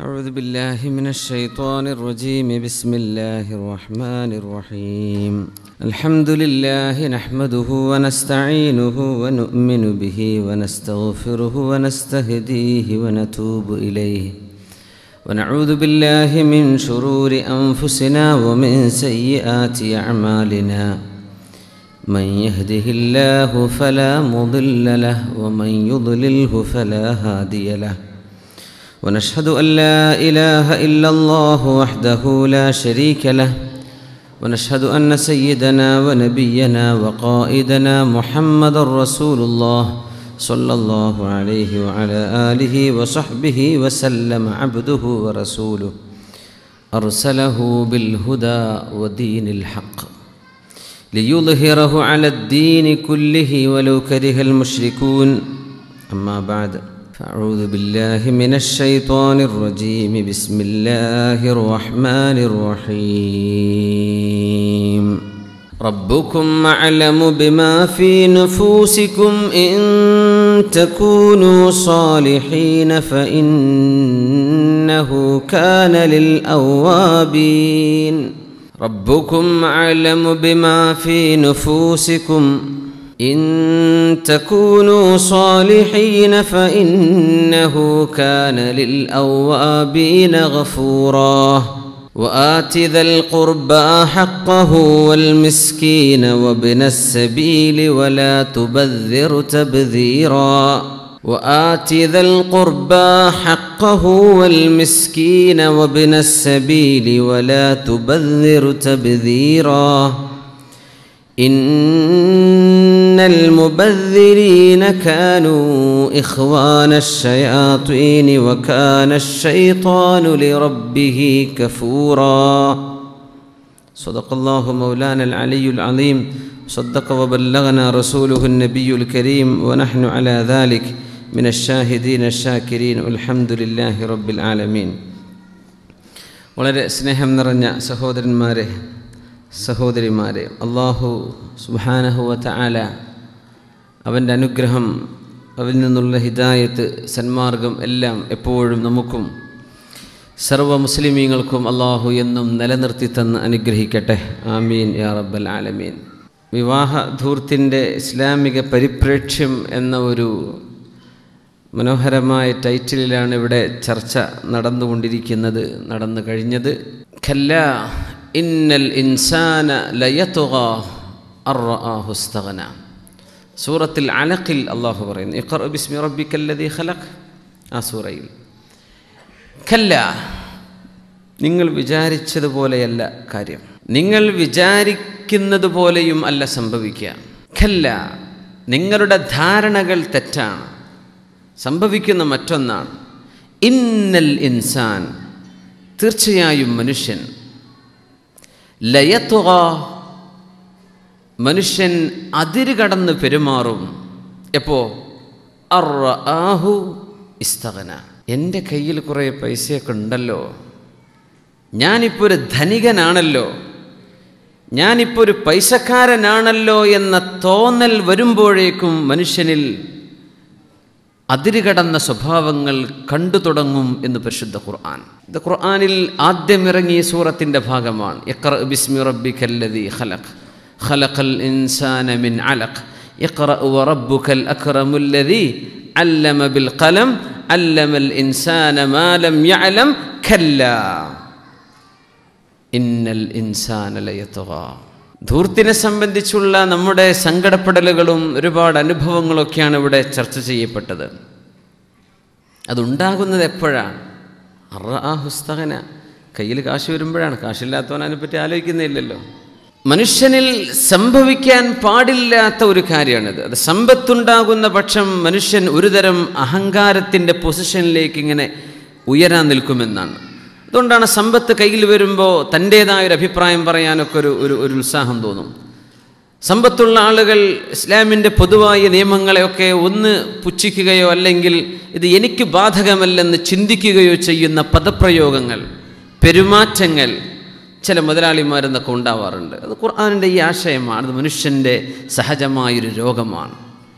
أعوذ بالله من الشيطان الرجيم بسم الله الرحمن الرحيم الحمد لله نحمده ونستعينه ونؤمن به ونستغفره ونستهديه ونتوب إليه ونعوذ بالله من شرور أنفسنا ومن سيئات أعمالنا من يهده الله فلا مضل له ومن يضلله فلا هادي له ونشهد أن لا إله إلا الله وحده لا شريك له ونشهد أن سيدنا ونبينا وقائدنا محمد رسول الله صلى الله عليه وعلى آله وصحبه وسلم عبده ورسوله أرسله بالهدى ودين الحق ليظهره على الدين كله ولو كره المشركون أما بعد فأعوذ بالله من الشيطان الرجيم بسم الله الرحمن الرحيم ربكم أعلم بما في نفوسكم إن تكونوا صالحين فإنه كان للأوابين ربكم أعلم بما في نفوسكم إن تكونوا صالحين فإنه كان للأوابين غفورا وآت ذا القربى حقه والمسكين وابن السبيل ولا تبذر تبذيرا وآت ذا القربى حقه والمسكين وابن السبيل ولا تبذر تبذيرا إن المبذرين كانوا إخوان الشياطين وكان الشيطان لربه كفورا صدق الله مولانا العلي العظيم صدق وبلغنا رسوله النبي الكريم ونحن على ذلك من الشاهدين الشاكرين والحمد لله رب العالمين വളരെ سهودر ماره سهودر ماره الله سبحانه وتعالى അവൻ്റെ അനുഗ്രഹം അവൻ നിന്നുള്ള ഹിദായത്ത് സന്മാർഗം എല്ലാം എപ്പോഴും നമുക്കും സർവ്വ മുസ്ലിമീങ്ങൾക്കും അള്ളാഹു എന്നും നിലനിർത്തി തന്ന് അനുഗ്രഹിക്കട്ടെ ആമീൻ യാ റബ്ബൽ ആലമീൻ വിവാഹ ധൂർത്തിൻ്റെ ഇസ്ലാമിക പരിപ്രേക്ഷ്യം എന്ന ഒരു മനോഹരമായ ടൈറ്റിലാണ് ഇവിടെ ചർച്ച നടന്നുകൊണ്ടിരിക്കുന്നത് നടന്നു കഴിഞ്ഞത് ഖല്ല ഇന്നൽ ഇൻസാന ലയത്തുക അർ ഹുസ്തകനാണ് സൂറത്തിൽ അലഖിൽ അള്ളാഹു പറയുന്നു ഇഖർ ബിസ്മി കല്ലതി ഖലഖ് ആ സൂറയിൽ ഖല്ല നിങ്ങൾ വിചാരിച്ചതുപോലെയല്ല കാര്യം നിങ്ങൾ വിചാരിക്കുന്നത് പോലെയും അല്ല സംഭവിക്കുക ഖല്ല നിങ്ങളുടെ ധാരണകൾ തെറ്റാണ് സംഭവിക്കുന്ന മറ്റൊന്നാണ് ഇന്നൽ ഇൻസാൻ തീർച്ചയായും മനുഷ്യൻ ലയത്തുക മനുഷ്യൻ അതിര് കടന്ന് പെരുമാറും എപ്പോ അറാഹു ഇസ്തകന എൻ്റെ കയ്യിൽ കുറേ പൈസയൊക്കെ ഉണ്ടല്ലോ ഞാനിപ്പോൾ ഒരു ധനികനാണല്ലോ ഞാനിപ്പോൾ ഒരു പൈസക്കാരനാണല്ലോ എന്ന തോന്നൽ വരുമ്പോഴേക്കും മനുഷ്യനിൽ അതിരുകടന്ന സ്വഭാവങ്ങൾ കണ്ടു തുടങ്ങും എന്ന് പരിശുദ്ധ ഖുർആൻ ഇത് ഖുർആനിൽ ആദ്യം ഇറങ്ങിയ സൂറത്തിൻ്റെ ഭാഗമാണ് ബിസ്മി ഖലഖ് خلق الإنسان من علق اقرأ وربك الأكرم الذي علم بالقلم علم الإنسان ما لم يعلم كلا إن الإنسان ليطغى ധൂർത്തിനെ സംബന്ധിച്ചുള്ള നമ്മുടെ സങ്കടപ്പെടലുകളും ഒരുപാട് അനുഭവങ്ങളൊക്കെയാണ് ഇവിടെ ചർച്ച ചെയ്യപ്പെട്ടത് അതുണ്ടാകുന്നത് എപ്പോഴാണ് അറ ആ ഹുസ്തകന കയ്യിൽ കാശ് വരുമ്പോഴാണ് കാശില്ലാത്തവൻ അതിനെപ്പറ്റി ആലോചിക്കുന്നില്ലല്ലോ മനുഷ്യനിൽ സംഭവിക്കാൻ പാടില്ലാത്ത ഒരു കാര്യമാണിത് അത് സമ്പത്തുണ്ടാകുന്ന പക്ഷം മനുഷ്യൻ ഒരുതരം അഹങ്കാരത്തിൻ്റെ പൊസിഷനിലേക്ക് ഇങ്ങനെ ഉയരാൻ നിൽക്കുമെന്നാണ് അതുകൊണ്ടാണ് സമ്പത്ത് കയ്യിൽ വരുമ്പോൾ തൻ്റേതായ ഒരു അഭിപ്രായം പറയാനൊക്കെ ഒരു ഒരു ഒരു ഉത്സാഹം തോന്നും സമ്പത്തുള്ള ആളുകൾ ഇസ്ലാമിൻ്റെ പൊതുവായ നിയമങ്ങളെയൊക്കെ ഒന്ന് പുച്ഛിക്കുകയോ അല്ലെങ്കിൽ ഇത് എനിക്ക് ബാധകമല്ലെന്ന് ചിന്തിക്കുകയോ ചെയ്യുന്ന പദപ്രയോഗങ്ങൾ പെരുമാറ്റങ്ങൾ ചില മുതലാളിമാരെന്നൊക്കെ ഉണ്ടാവാറുണ്ട് അത് ഖുർആാനിൻ്റെ ഈ ആശയമാണ് അത് മനുഷ്യൻ്റെ സഹജമായൊരു രോഗമാണ്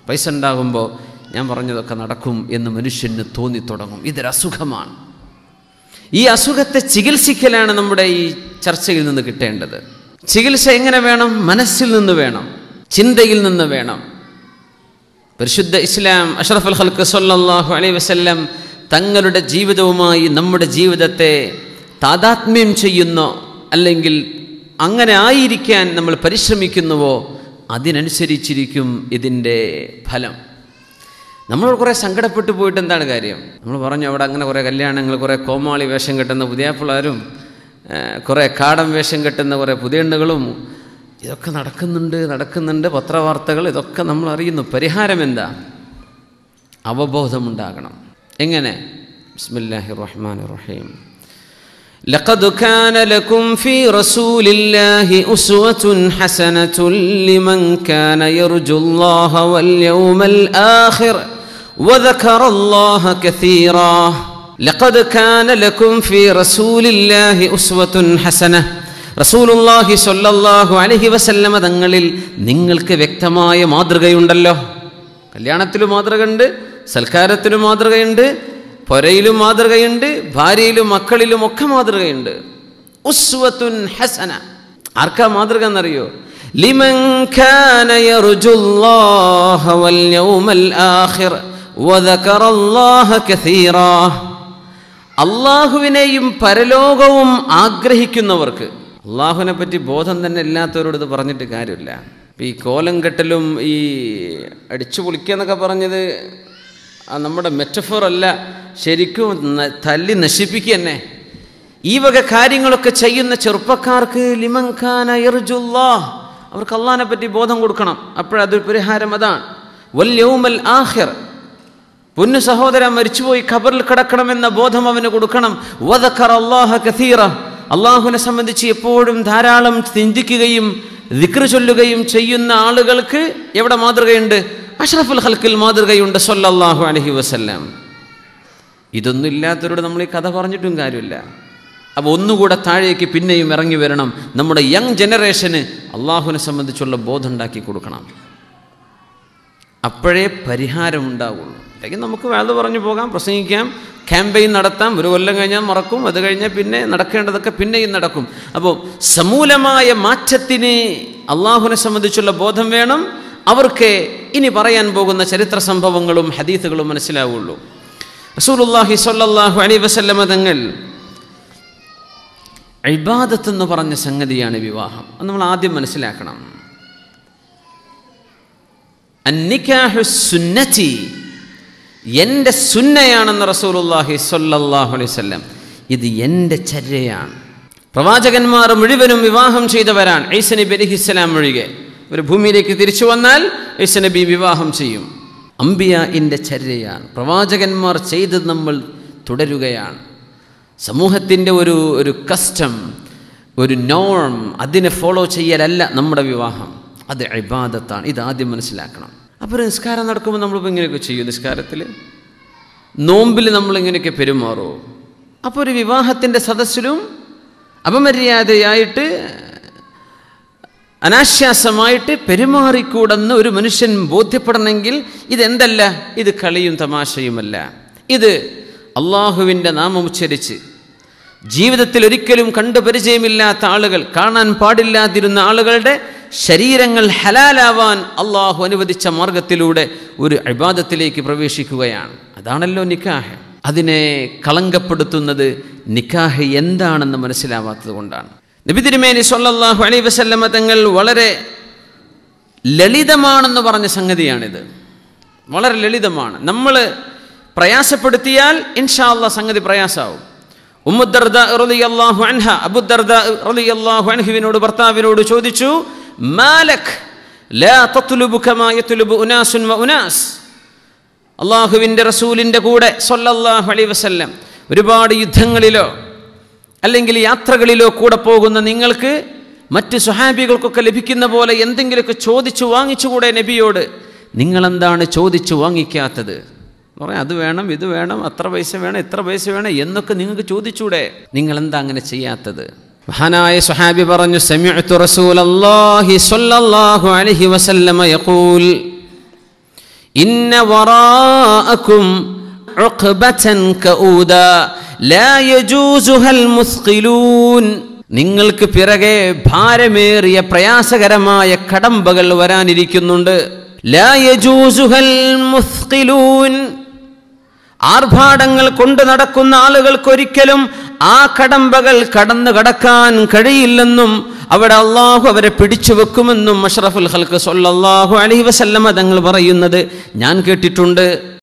പൈസ ഉണ്ടാകുമ്പോൾ ഞാൻ പറഞ്ഞതൊക്കെ നടക്കും എന്ന് മനുഷ്യന് തോന്നി തുടങ്ങും ഇതൊരു അസുഖമാണ് ഈ അസുഖത്തെ ചികിത്സിക്കലാണ് നമ്മുടെ ഈ ചർച്ചയിൽ നിന്ന് കിട്ടേണ്ടത് ചികിത്സ എങ്ങനെ വേണം മനസ്സിൽ നിന്ന് വേണം ചിന്തയിൽ നിന്ന് വേണം പരിശുദ്ധ ഇസ്ലാം അൽ ഹൽക്ക് സല്ലാഹു അലൈ വസ്ല്ലം തങ്ങളുടെ ജീവിതവുമായി നമ്മുടെ ജീവിതത്തെ താതാത്മ്യം ചെയ്യുന്ന അല്ലെങ്കിൽ അങ്ങനെ ആയിരിക്കാൻ നമ്മൾ പരിശ്രമിക്കുന്നുവോ അതിനനുസരിച്ചിരിക്കും ഇതിൻ്റെ ഫലം നമ്മൾ കുറേ സങ്കടപ്പെട്ടു പോയിട്ട് എന്താണ് കാര്യം നമ്മൾ പറഞ്ഞു അവിടെ അങ്ങനെ കുറേ കല്യാണങ്ങൾ കുറേ കോമാളി വേഷം കെട്ടുന്ന പുതിയ പിള്ളേരും കുറേ കാടം വേഷം കെട്ടുന്ന കുറേ പുതിയണ്ണുകളും ഇതൊക്കെ നടക്കുന്നുണ്ട് നടക്കുന്നുണ്ട് പത്രവാർത്തകൾ ഇതൊക്കെ നമ്മൾ അറിയുന്നു പരിഹാരം എന്താ അവബോധമുണ്ടാകണം എങ്ങനെ ബിസ്മില്ലാഹി റഹ്മാൻ റഹീം لقد كان لكم في رسول الله أسوة حسنة لمن كان يرجو الله واليوم الآخر وذكر الله كثيرا لقد كان لكم في رسول الله أسوة حسنة صلى الله عليه وسلم തങ്ങളിൽ നിങ്ങൾക്ക് വ്യക്തമായ മാതൃകയുണ്ടല്ലോ കല്യാണത്തിലും മാതൃകയുണ്ട് സൽക്കാരത്തിലും മാതൃകയുണ്ട് പൊരയിലും മാതൃകയുണ്ട് ഭാര്യയിലും മക്കളിലും ഒക്കെ മാതൃകയുണ്ട് ഉസ്വത്തുൻ ഹസന ആർക്കാ മാതൃക എന്നറിയോ ലിമൻ വൽ യൗമൽ കസീറാ അള്ളാഹുവിനെയും പരലോകവും ആഗ്രഹിക്കുന്നവർക്ക് അള്ളാഹുവിനെ പറ്റി ബോധം തന്നെ ഇല്ലാത്തവരോട് ഇത് പറഞ്ഞിട്ട് കാര്യമില്ല ഈ കോലം കെട്ടലും ഈ അടിച്ചു പൊളിക്കുക എന്നൊക്കെ പറഞ്ഞത് നമ്മുടെ മെറ്റഫോർ അല്ല ശരിക്കും തല്ലി നശിപ്പിക്കുക തന്നെ ഈ വക കാര്യങ്ങളൊക്കെ ചെയ്യുന്ന ചെറുപ്പക്കാർക്ക് ലിമൻഖാന ഇർജുല്ലാ അവർക്ക് അള്ളഹാനെ പറ്റി ബോധം കൊടുക്കണം അപ്പോഴതൊരു പരിഹാരം അതാണ് വല്യവുമൽ ആഹിർ പൊന്നു സഹോദര മരിച്ചുപോയി ഖബറിൽ കിടക്കണമെന്ന ബോധം അവന് കൊടുക്കണം വദഖർ അള്ളാഹ കസീറ അള്ളാഹുവിനെ സംബന്ധിച്ച് എപ്പോഴും ധാരാളം ചിന്തിക്കുകയും ദിക്ർ ചൊല്ലുകയും ചെയ്യുന്ന ആളുകൾക്ക് എവിടെ മാതൃകയുണ്ട് അഷ്റഫുൽ ഹൽക്കിൽ മാതൃകയുണ്ട് സൊല്ലാഹു അലഹി വസ്ലാം ഇതൊന്നും ഇല്ലാത്തവരോട് നമ്മൾ ഈ കഥ പറഞ്ഞിട്ടും കാര്യമില്ല അപ്പോൾ ഒന്നുകൂടെ താഴേക്ക് പിന്നെയും ഇറങ്ങി വരണം നമ്മുടെ യങ് ജനറേഷന് അള്ളാഹുവിനെ സംബന്ധിച്ചുള്ള ബോധം ഉണ്ടാക്കി കൊടുക്കണം അപ്പോഴേ പരിഹാരം ഉണ്ടാവുള്ളൂ അല്ലെങ്കിൽ നമുക്ക് വേദ പറഞ്ഞു പോകാം പ്രസംഗിക്കാം ക്യാമ്പയിൻ നടത്താം ഒരു കൊല്ലം കഴിഞ്ഞാൽ മറക്കും അത് കഴിഞ്ഞാൽ പിന്നെ നടക്കേണ്ടതൊക്കെ പിന്നെയും നടക്കും അപ്പോൾ സമൂലമായ മാറ്റത്തിന് അള്ളാഹുവിനെ സംബന്ധിച്ചുള്ള ബോധം വേണം അവർക്ക് ഇനി പറയാൻ പോകുന്ന ചരിത്ര സംഭവങ്ങളും ഹദീസുകളും മനസ്സിലാവുള്ളൂ റസൂലുള്ളാഹി സ്വല്ലല്ലാഹു അലൈഹി വസല്ലമ തങ്ങൾ ഇബാദത്ത് എന്ന് പറഞ്ഞ സംഗതിയാണ് വിവാഹം അത് നമ്മൾ ആദ്യം മനസ്സിലാക്കണം അന്നിക്കാഹു സുന്നത്തി എൻ്റെ സുന്നയാണെന്ന് റസൂലുള്ളാഹി സ്വല്ലല്ലാഹു അലൈഹി വസല്ലം ഇത് എൻ്റെ ചര്യയാണ് പ്രവാചകന്മാർ മുഴുവനും വിവാഹം ചെയ്തവരാണ് ഐസനബി അലഹിസ്സലാം ഒഴികെ ഒരു ഭൂമിയിലേക്ക് തിരിച്ചു വന്നാൽ ഐസനബി വിവാഹം ചെയ്യും അമ്പിയായിൻ്റെ ചര്യയാണ് പ്രവാചകന്മാർ ചെയ്ത് നമ്മൾ തുടരുകയാണ് സമൂഹത്തിൻ്റെ ഒരു ഒരു കസ്റ്റം ഒരു നോം അതിനെ ഫോളോ ചെയ്യലല്ല നമ്മുടെ വിവാഹം അത് ഇബാദത്താണ് ഇതാദ്യം മനസ്സിലാക്കണം അപ്പോൾ നിസ്കാരം നടക്കുമ്പോൾ നമ്മളിപ്പോൾ ഇങ്ങനെയൊക്കെ ചെയ്യും നിസ്കാരത്തിൽ നോമ്പിൽ നമ്മളിങ്ങനെയൊക്കെ പെരുമാറുമോ അപ്പോൾ ഒരു വിവാഹത്തിൻ്റെ സദസ്സിലും അപമര്യാദയായിട്ട് അനാശ്വാസമായിട്ട് പെരുമാറിക്കൂടെന്ന് ഒരു മനുഷ്യൻ ബോധ്യപ്പെടണമെങ്കിൽ ഇതെന്തല്ല ഇത് കളിയും തമാശയുമല്ല ഇത് അള്ളാഹുവിൻ്റെ നാമം ഉച്ചരിച്ച് ജീവിതത്തിൽ ഒരിക്കലും കണ്ടു പരിചയമില്ലാത്ത ആളുകൾ കാണാൻ പാടില്ലാതിരുന്ന ആളുകളുടെ ശരീരങ്ങൾ ഹലാലാവാൻ അള്ളാഹു അനുവദിച്ച മാർഗത്തിലൂടെ ഒരു അഭിവാദത്തിലേക്ക് പ്രവേശിക്കുകയാണ് അതാണല്ലോ നിക്കാഹ് അതിനെ കളങ്കപ്പെടുത്തുന്നത് നിക്കാഹ് എന്താണെന്ന് മനസ്സിലാവാത്തത് കൊണ്ടാണ് നബി തിരുമേനി സൊല്ലാഹു അലൈ വസല്ലമ തങ്ങൾ വളരെ ലളിതമാണെന്ന് പറഞ്ഞ സംഗതിയാണിത് വളരെ ലളിതമാണ് നമ്മൾ പ്രയാസപ്പെടുത്തിയാൽ ഇൻഷാ അല്ല സംഗതി പ്രയാസമാവും ഉമ്മുദർദ റളിയല്ലാഹു അൻഹ അബുദർദ റളിയല്ലാഹു അൻഹുവിനോട് ഭർത്താവിനോട് ചോദിച്ചു മാലക് ലാ തത്ലുബു കമാ യത്ലുബു ഉനാസുൻ വ ഉനാസ് അള്ളാഹുവിൻ്റെ റസൂലിൻ്റെ കൂടെ സൊല്ലല്ലാഹു അലൈ വസല്ലം ഒരുപാട് യുദ്ധങ്ങളിലോ അല്ലെങ്കിൽ യാത്രകളിലോ കൂടെ പോകുന്ന നിങ്ങൾക്ക് മറ്റ് സുഹാബികൾക്കൊക്കെ ലഭിക്കുന്ന പോലെ എന്തെങ്കിലുമൊക്കെ ചോദിച്ചു വാങ്ങിച്ചുകൂടെ നബിയോട് നിങ്ങളെന്താണ് ചോദിച്ചു വാങ്ങിക്കാത്തത് പറയാം അത് വേണം ഇത് വേണം അത്ര പൈസ വേണം ഇത്ര പൈസ വേണം എന്നൊക്കെ നിങ്ങൾക്ക് ചോദിച്ചൂടെ നിങ്ങളെന്താ അങ്ങനെ ചെയ്യാത്തത് മഹാനായ സുഹാബി പറഞ്ഞു സമിഅ്തു റസൂലല്ലാഹി സ്വല്ലല്ലാഹു അലൈഹി വസല്ലമ യഖൂൽ ഇന്ന വറാഅകും ഉഖബതൻ കഊദ നിങ്ങൾക്ക് പിറകെ ഭാരമേറിയ പ്രയാസകരമായ കടമ്പകൾ വരാനിരിക്കുന്നുണ്ട് ആർഭാടങ്ങൾ കൊണ്ടു നടക്കുന്ന ആളുകൾക്കൊരിക്കലും ആ കടമ്പകൾ കടന്നു കടക്കാൻ കഴിയില്ലെന്നും അവിടെ അള്ളാഹു അവരെ പിടിച്ചു വെക്കുമെന്നും അഷ്റഫുൽ ഹൽക്ക് സൊല്ലാഹു അലി വസല്ലമ തങ്ങൾ പറയുന്നത് ഞാൻ കേട്ടിട്ടുണ്ട്